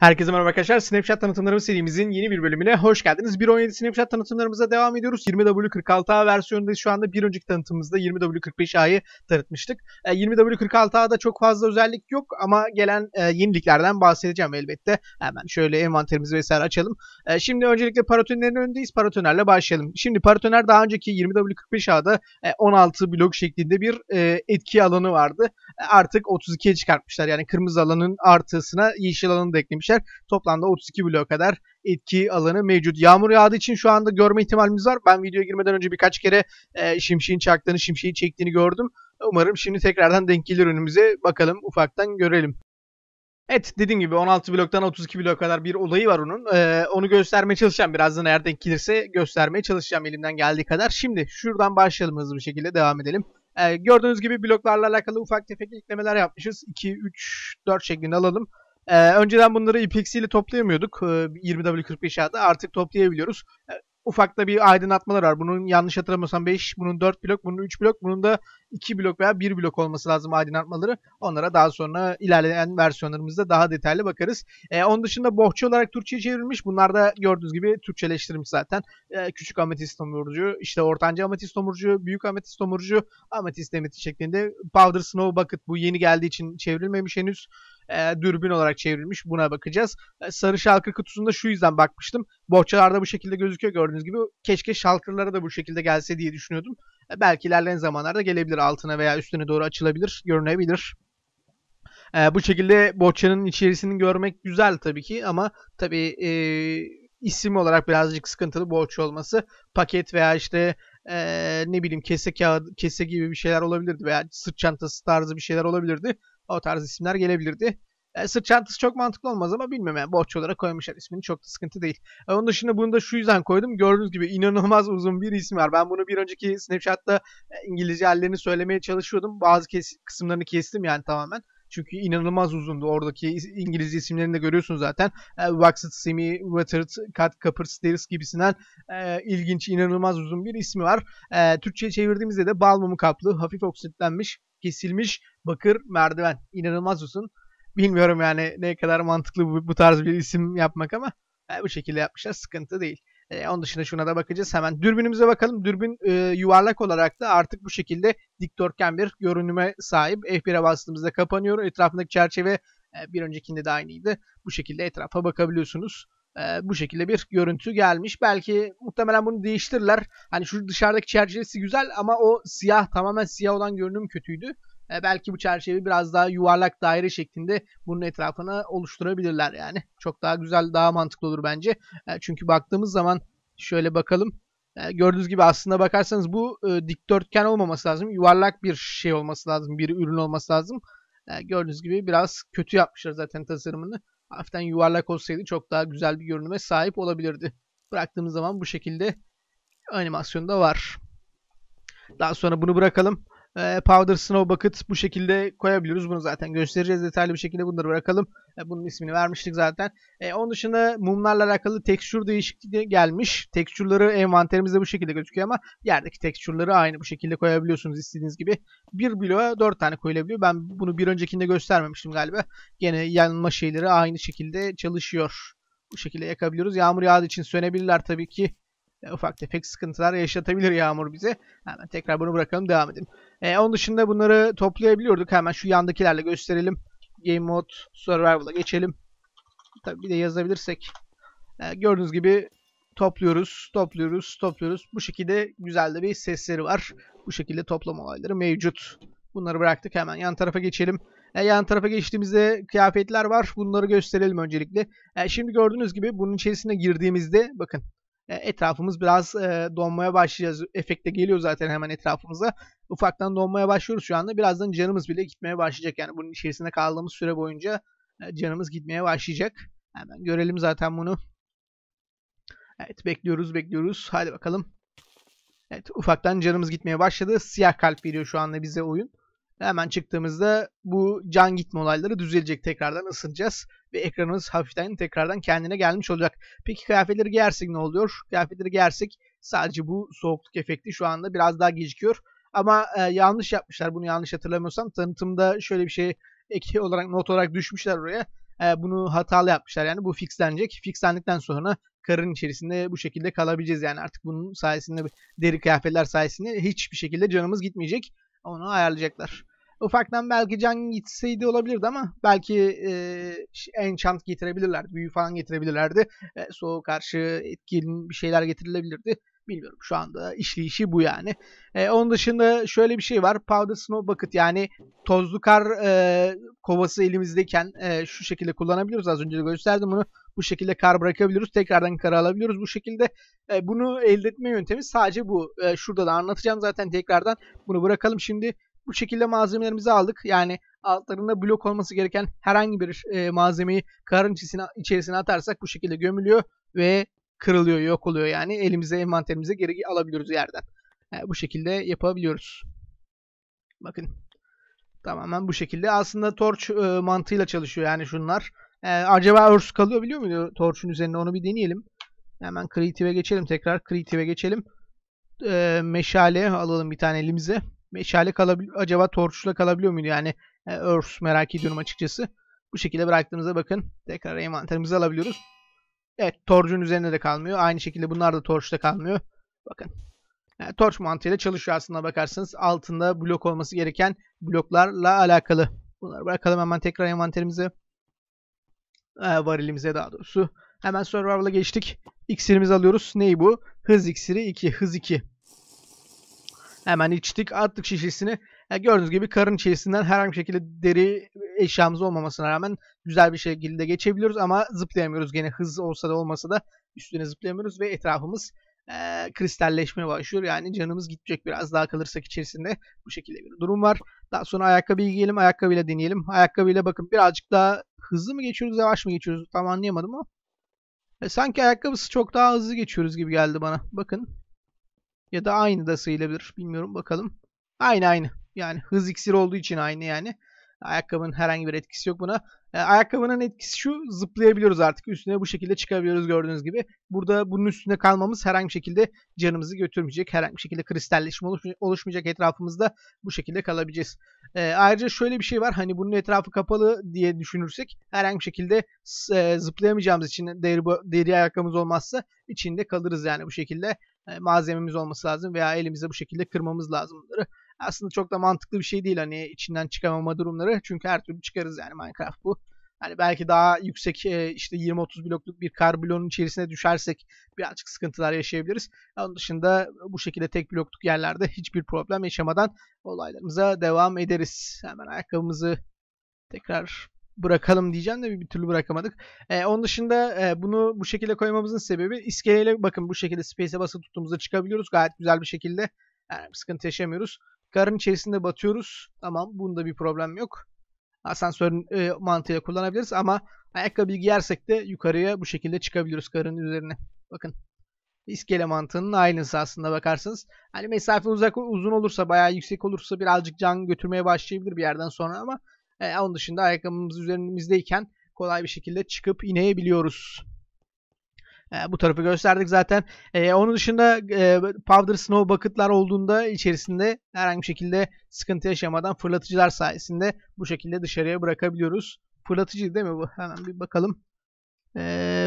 Herkese merhaba arkadaşlar. Snapchat tanıtımlarımız serimizin yeni bir bölümüne hoş geldiniz. 1.17 Snapchat tanıtımlarımıza devam ediyoruz. 20W46A versiyonundayız şu anda. Bir önceki tanıtımımızda 20W45A'yı tanıtmıştık. 20W46A'da e, çok fazla özellik yok ama gelen e, yeniliklerden bahsedeceğim elbette. Hemen şöyle envanterimizi vesaire açalım. E, şimdi öncelikle paratonerlerin önündeyiz. Paratonerle başlayalım. Şimdi paratoner daha önceki 20W45A'da 16 blok şeklinde bir etki alanı vardı artık 32'ye çıkartmışlar. Yani kırmızı alanın artısına yeşil alanı da eklemişler. Toplamda 32 bloğa kadar etki alanı mevcut. Yağmur yağdığı için şu anda görme ihtimalimiz var. Ben videoya girmeden önce birkaç kere e, şimşeğin çaktığını, şimşeği çektiğini gördüm. Umarım şimdi tekrardan denk gelir önümüze. Bakalım ufaktan görelim. Evet dediğim gibi 16 bloktan 32 blok kadar bir olayı var onun. Ee, onu göstermeye çalışacağım. Birazdan eğer denk gelirse göstermeye çalışacağım elimden geldiği kadar. Şimdi şuradan başlayalım hızlı bir şekilde devam edelim. E, gördüğünüz gibi bloklarla alakalı ufak tefek eklemeler yapmışız. 2, 3, 4 şeklinde alalım. E, önceden bunları IPX ile toplayamıyorduk. E, 20W45 adı artık toplayabiliyoruz. E, ufakta bir aydınlatmalar var. Bunun yanlış hatırlamıyorsam 5, bunun 4 blok, bunun 3 blok, bunun da 2 blok veya 1 blok olması lazım aydınlatmaları. Onlara daha sonra ilerleyen versiyonlarımızda daha detaylı bakarız. ee, onun dışında bohçe olarak Türkçe çevrilmiş. Bunlar da gördüğünüz gibi Türkçeleştirilmiş zaten. ee, küçük ametist tomurcu, işte ortanca ametist tomurcu, büyük ametist tomurcu, ametist demeti şeklinde. Powder Snow Bucket bu yeni geldiği için çevrilmemiş henüz e, dürbün olarak çevrilmiş. Buna bakacağız. E, sarı şalkır kutusunda şu yüzden bakmıştım. Bohçalarda bu şekilde gözüküyor gördüğünüz gibi. Keşke şalkırlara da bu şekilde gelse diye düşünüyordum. E, belki ilerleyen zamanlarda gelebilir altına veya üstüne doğru açılabilir, görünebilir. E, bu şekilde bohçanın içerisini görmek güzel tabii ki ama tabii e, isim olarak birazcık sıkıntılı borç olması. Paket veya işte ee, ne bileyim kese kağıdı, kese gibi bir şeyler olabilirdi veya sırt çantası tarzı bir şeyler olabilirdi. O tarz isimler gelebilirdi. E, sırt çantası çok mantıklı olmaz ama bilmem yani borç olarak koymuşlar ismini çok da sıkıntı değil. E, onun dışında bunu da şu yüzden koydum. Gördüğünüz gibi inanılmaz uzun bir isim var. Ben bunu bir önceki Snapchat'ta e, İngilizce hallerini söylemeye çalışıyordum. Bazı kes- kısımlarını kestim yani tamamen. Çünkü inanılmaz uzundu. Oradaki İngilizce isimlerini de görüyorsunuz zaten. E, Waxed, Simi, Watered, Cut, Copper, Stairs gibisinden e, ilginç, inanılmaz uzun bir ismi var. E, Türkçe'ye çevirdiğimizde de bal balmumu kaplı, hafif oksitlenmiş kesilmiş bakır merdiven. İnanılmaz uzun. Bilmiyorum yani ne kadar mantıklı bu, bu tarz bir isim yapmak ama yani e, bu şekilde yapmışlar sıkıntı değil. E, onun dışında şuna da bakacağız. Hemen dürbünümüze bakalım. Dürbün e, yuvarlak olarak da artık bu şekilde dikdörtgen bir görünüme sahip. F1'e bastığımızda kapanıyor. Etrafındaki çerçeve e, bir öncekinde de aynıydı. Bu şekilde etrafa bakabiliyorsunuz. Ee, bu şekilde bir görüntü gelmiş. Belki muhtemelen bunu değiştirirler. Hani şu dışarıdaki çerçevesi güzel ama o siyah tamamen siyah olan görünüm kötüydü. Ee, belki bu çerçeveyi biraz daha yuvarlak daire şeklinde bunun etrafına oluşturabilirler yani. Çok daha güzel, daha mantıklı olur bence. Ee, çünkü baktığımız zaman şöyle bakalım. Ee, gördüğünüz gibi aslında bakarsanız bu e, dikdörtgen olmaması lazım. Yuvarlak bir şey olması lazım. Bir ürün olması lazım. Ee, gördüğünüz gibi biraz kötü yapmışlar zaten tasarımını hafiften yuvarlak olsaydı çok daha güzel bir görünüme sahip olabilirdi. Bıraktığımız zaman bu şekilde animasyonda var. Daha sonra bunu bırakalım. Ee, powder Snow Bucket bu şekilde koyabiliyoruz. Bunu zaten göstereceğiz detaylı bir şekilde. Bunları bırakalım. Ee, bunun ismini vermiştik zaten. Ee, onun dışında mumlarla alakalı tekstür değişikliği gelmiş. Tekstürleri envanterimizde bu şekilde gözüküyor ama yerdeki tekstürleri aynı bu şekilde koyabiliyorsunuz istediğiniz gibi. Bir bloğa dört tane koyulabiliyor. Ben bunu bir öncekinde göstermemiştim galiba. Gene yanma şeyleri aynı şekilde çalışıyor. Bu şekilde yakabiliyoruz. Yağmur yağdığı için sönebilirler tabii ki. E, ufak tefek sıkıntılar yaşatabilir yağmur bize. Hemen tekrar bunu bırakalım devam edelim. E, onun dışında bunları toplayabiliyorduk. Hemen şu yandakilerle gösterelim. Game Mode Survival'a geçelim. Tabii bir de yazabilirsek. E, gördüğünüz gibi topluyoruz, topluyoruz, topluyoruz. Bu şekilde güzel de bir sesleri var. Bu şekilde toplama olayları mevcut. Bunları bıraktık hemen yan tarafa geçelim. E, yan tarafa geçtiğimizde kıyafetler var. Bunları gösterelim öncelikle. E, şimdi gördüğünüz gibi bunun içerisine girdiğimizde bakın e, etrafımız biraz e, donmaya başlayacağız. Efekte geliyor zaten hemen etrafımıza. Ufaktan donmaya başlıyoruz şu anda. Birazdan canımız bile gitmeye başlayacak. Yani bunun içerisinde kaldığımız süre boyunca e, canımız gitmeye başlayacak. Hemen görelim zaten bunu. Evet bekliyoruz bekliyoruz. Hadi bakalım. Evet ufaktan canımız gitmeye başladı. Siyah kalp veriyor şu anda bize oyun. Hemen çıktığımızda bu can gitme olayları düzelecek. Tekrardan ısınacağız ve ekranımız hafiften tekrardan kendine gelmiş olacak. Peki kıyafetleri giyersek ne oluyor? Kıyafetleri giyersek sadece bu soğukluk efekti şu anda biraz daha gecikiyor. Ama e, yanlış yapmışlar bunu yanlış hatırlamıyorsam. Tanıtımda şöyle bir şey ekli olarak not olarak düşmüşler oraya. E, bunu hatalı yapmışlar yani bu fixlenecek. Fixlendikten sonra karın içerisinde bu şekilde kalabileceğiz yani artık bunun sayesinde deri kıyafetler sayesinde hiçbir şekilde canımız gitmeyecek. Onu ayarlayacaklar. Ufaktan belki can gitseydi olabilirdi ama belki e, enchant getirebilirlerdi. Büyü falan getirebilirlerdi. E, soğuk karşı etkili bir şeyler getirilebilirdi. Bilmiyorum şu anda işleyişi bu yani. E, onun dışında şöyle bir şey var. Powder Snow Bucket yani tozlu kar e, kovası elimizdeyken e, şu şekilde kullanabiliyoruz. Az önce de gösterdim bunu. Bu şekilde kar bırakabiliyoruz. Tekrardan kar alabiliyoruz. Bu şekilde e, bunu elde etme yöntemi sadece bu. E, şurada da anlatacağım zaten tekrardan. Bunu bırakalım şimdi. Bu şekilde malzemelerimizi aldık. Yani altlarında blok olması gereken herhangi bir e, malzemeyi karın içerisine, içerisine atarsak bu şekilde gömülüyor ve kırılıyor, yok oluyor yani. Elimize, envanterimize geri alabiliyoruz yerden. Yani bu şekilde yapabiliyoruz. Bakın. Tamamen bu şekilde. Aslında torç e, mantığıyla çalışıyor yani şunlar. E, acaba örs kalıyor biliyor muydu torçun üzerine? Onu bir deneyelim. Hemen creative'e geçelim tekrar. Creative'e geçelim. E, meşale alalım bir tane elimize. Meşale kalabiliyor. Acaba torçla kalabiliyor muydu? Yani e, merak ediyorum açıkçası. Bu şekilde bıraktığımızda bakın. Tekrar envanterimizi alabiliyoruz. Evet torcun üzerinde de kalmıyor. Aynı şekilde bunlar da torçta kalmıyor. Bakın. Yani torç mantığıyla çalışıyor aslında bakarsanız. Altında blok olması gereken bloklarla alakalı. Bunları bırakalım hemen tekrar envanterimize. Ee, varilimize daha doğrusu. Hemen survival'a geçtik. İksirimizi alıyoruz. Ney bu? Hız iksiri 2. Hız 2. Hemen içtik. Attık şişesini. Yani gördüğünüz gibi karın içerisinden herhangi bir şekilde deri eşyamız olmamasına rağmen güzel bir şekilde geçebiliyoruz ama zıplayamıyoruz. Gene hız olsa da olmasa da üstüne zıplayamıyoruz ve etrafımız e, kristalleşmeye başlıyor. Yani canımız gidecek biraz daha kalırsak içerisinde bu şekilde bir durum var. Daha sonra ayakkabıyı giyelim, ayakkabıyla deneyelim. Ayakkabıyla bakın birazcık daha hızlı mı geçiyoruz, yavaş mı geçiyoruz tam anlayamadım ama. E, sanki ayakkabısı çok daha hızlı geçiyoruz gibi geldi bana. Bakın. Ya da aynı da sayılabilir. Bilmiyorum bakalım. Aynı aynı. Yani hız iksir olduğu için aynı yani. Ayakkabının herhangi bir etkisi yok buna. E, ayakkabının etkisi şu zıplayabiliyoruz artık. Üstüne bu şekilde çıkabiliyoruz gördüğünüz gibi. Burada bunun üstüne kalmamız herhangi bir şekilde canımızı götürmeyecek. Herhangi bir şekilde kristalleşme oluşmayacak etrafımızda. Bu şekilde kalabileceğiz. E, ayrıca şöyle bir şey var. Hani bunun etrafı kapalı diye düşünürsek herhangi bir şekilde e, zıplayamayacağımız için deri, deri ayakkabımız olmazsa içinde kalırız yani bu şekilde. E, malzememiz olması lazım veya elimize bu şekilde kırmamız lazım bunları aslında çok da mantıklı bir şey değil hani içinden çıkamama durumları. Çünkü her türlü çıkarız yani Minecraft bu. Hani belki daha yüksek e, işte 20-30 blokluk bir kar bloğunun içerisine düşersek birazcık sıkıntılar yaşayabiliriz. Onun dışında bu şekilde tek blokluk yerlerde hiçbir problem yaşamadan olaylarımıza devam ederiz. Hemen ayakkabımızı tekrar bırakalım diyeceğim de bir türlü bırakamadık. Ee, onun dışında e, bunu bu şekilde koymamızın sebebi iskeleyle bakın bu şekilde space'e basılı tuttuğumuzda çıkabiliyoruz gayet güzel bir şekilde. Yani sıkıntı yaşamıyoruz. Karın içerisinde batıyoruz. Tamam bunda bir problem yok. Asansörün e, mantığıyla kullanabiliriz ama ayakkabı giyersek de yukarıya bu şekilde çıkabiliyoruz karın üzerine. Bakın iskele mantığının aynısı aslında bakarsanız. Hani mesafe uzak uzun olursa bayağı yüksek olursa birazcık can götürmeye başlayabilir bir yerden sonra ama e, onun dışında ayakkabımız üzerimizdeyken kolay bir şekilde çıkıp inebiliyoruz. E, bu tarafı gösterdik zaten. E, onun dışında e, Powder Snow Bucket'lar olduğunda içerisinde herhangi bir şekilde sıkıntı yaşamadan fırlatıcılar sayesinde bu şekilde dışarıya bırakabiliyoruz. Fırlatıcı değil mi bu? Hemen bir bakalım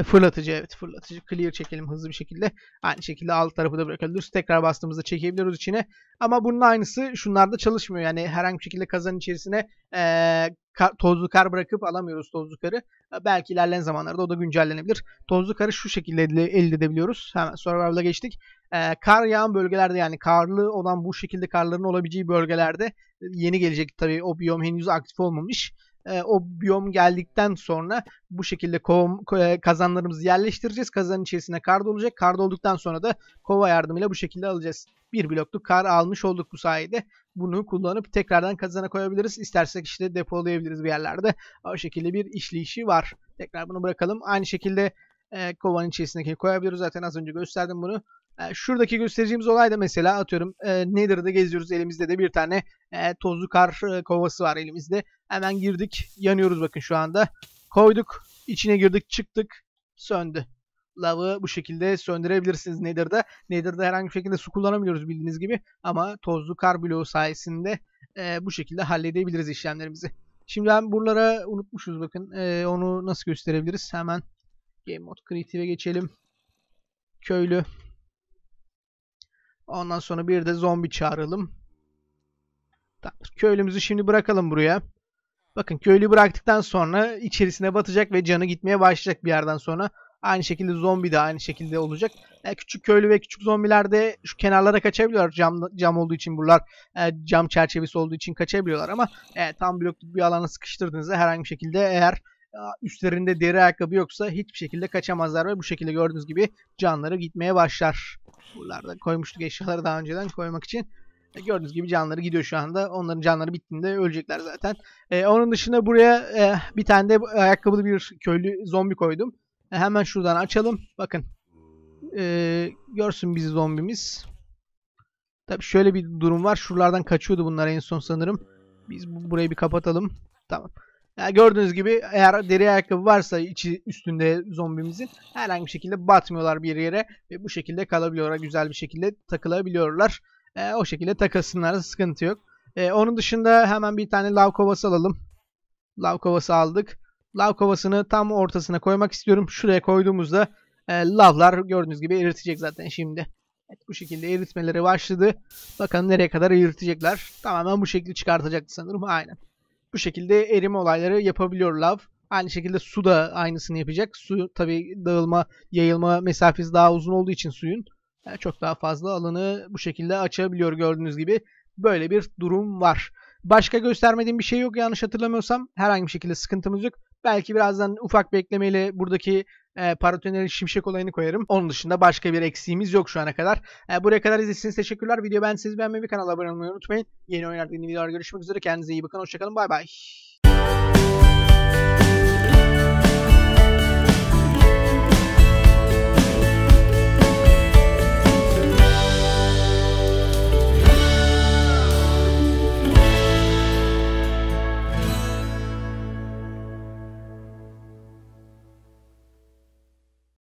fırlatıcı evet fırlatıcı clear çekelim hızlı bir şekilde. Aynı şekilde alt tarafı da bırakabiliriz. Tekrar bastığımızda çekebiliriz içine. Ama bunun aynısı şunlarda çalışmıyor. Yani herhangi bir şekilde kazan içerisine e, kar, tozlu kar bırakıp alamıyoruz tozlu karı. E, belki ilerleyen zamanlarda o da güncellenebilir. Tozlu karı şu şekilde elde, edebiliyoruz. Hemen survival'a geçtik. E, kar yağan bölgelerde yani karlı olan bu şekilde karların olabileceği bölgelerde e, yeni gelecek tabii o biyom henüz aktif olmamış e, o biyom geldikten sonra bu şekilde kovum, e, kazanlarımızı yerleştireceğiz. Kazanın içerisine kar olacak. Kar olduktan sonra da kova yardımıyla bu şekilde alacağız. Bir blokluk kar almış olduk bu sayede. Bunu kullanıp tekrardan kazana koyabiliriz. İstersek işte depolayabiliriz bir yerlerde. O şekilde bir işleyişi var. Tekrar bunu bırakalım. Aynı şekilde e, kovanın içerisindeki koyabiliriz. Zaten az önce gösterdim bunu. E, şuradaki göstereceğimiz olay da mesela atıyorum e, Nether'da geziyoruz. Elimizde de bir tane e, tozlu kar e, kovası var elimizde. Hemen girdik. Yanıyoruz bakın şu anda. Koyduk. içine girdik. Çıktık. Söndü. Lavı bu şekilde söndürebilirsiniz Nether'da. Nether'da herhangi bir şekilde su kullanamıyoruz bildiğiniz gibi. Ama tozlu kar bloğu sayesinde e, bu şekilde halledebiliriz işlemlerimizi. Şimdi ben buralara unutmuşuz bakın. E, onu nasıl gösterebiliriz? Hemen Game Mode Creative'e geçelim. Köylü. Ondan sonra bir de zombi çağıralım. Tamam. Köylümüzü şimdi bırakalım buraya. Bakın köylü bıraktıktan sonra içerisine batacak ve canı gitmeye başlayacak bir yerden sonra. Aynı şekilde zombi de aynı şekilde olacak. E, küçük köylü ve küçük zombiler de şu kenarlara kaçabiliyorlar. Cam cam olduğu için buralar e, cam çerçevesi olduğu için kaçabiliyorlar ama e, tam bloklu bir alana sıkıştırdığınızda herhangi bir şekilde eğer e, üstlerinde deri ayakkabı yoksa hiçbir şekilde kaçamazlar ve bu şekilde gördüğünüz gibi canları gitmeye başlar. Buralarda koymuştuk eşyaları daha önceden koymak için. E, gördüğünüz gibi canları gidiyor şu anda. Onların canları bittiğinde ölecekler zaten. E, onun dışında buraya e, bir tane de ayakkabılı bir köylü zombi koydum. E, hemen şuradan açalım. Bakın. E, görsün bizi zombimiz. Tabi şöyle bir durum var. Şuralardan kaçıyordu bunlar en son sanırım. Biz burayı bir kapatalım. Tamam. Yani gördüğünüz gibi eğer deri ayakkabı varsa içi üstünde zombimizin herhangi bir şekilde batmıyorlar bir yere ve bu şekilde kalabiliyorlar. Güzel bir şekilde takılabiliyorlar. E, o şekilde takasınlar sıkıntı yok. E, onun dışında hemen bir tane lav kovası alalım. Lav kovası aldık. Lav kovasını tam ortasına koymak istiyorum. Şuraya koyduğumuzda e, lavlar gördüğünüz gibi eritecek zaten şimdi. Evet, bu şekilde eritmeleri başladı. Bakalım nereye kadar eritecekler. Tamamen bu şekilde çıkartacak sanırım. Aynen. Bu şekilde erime olayları yapabiliyor lav. Aynı şekilde su da aynısını yapacak. Su tabi dağılma, yayılma mesafesi daha uzun olduğu için suyun çok daha fazla alanı bu şekilde açabiliyor gördüğünüz gibi. Böyle bir durum var. Başka göstermediğim bir şey yok yanlış hatırlamıyorsam. Herhangi bir şekilde sıkıntımız yok. Belki birazdan ufak bir eklemeyle buradaki e, paratoneri şimşek olayını koyarım. Onun dışında başka bir eksiğimiz yok şu ana kadar. E, buraya kadar izlediğiniz teşekkürler. Video ben siz beğenmeyi kanala abone olmayı unutmayın. Yeni oyunlarda yeni videolar görüşmek üzere. Kendinize iyi bakın. Hoşçakalın. Bay bay.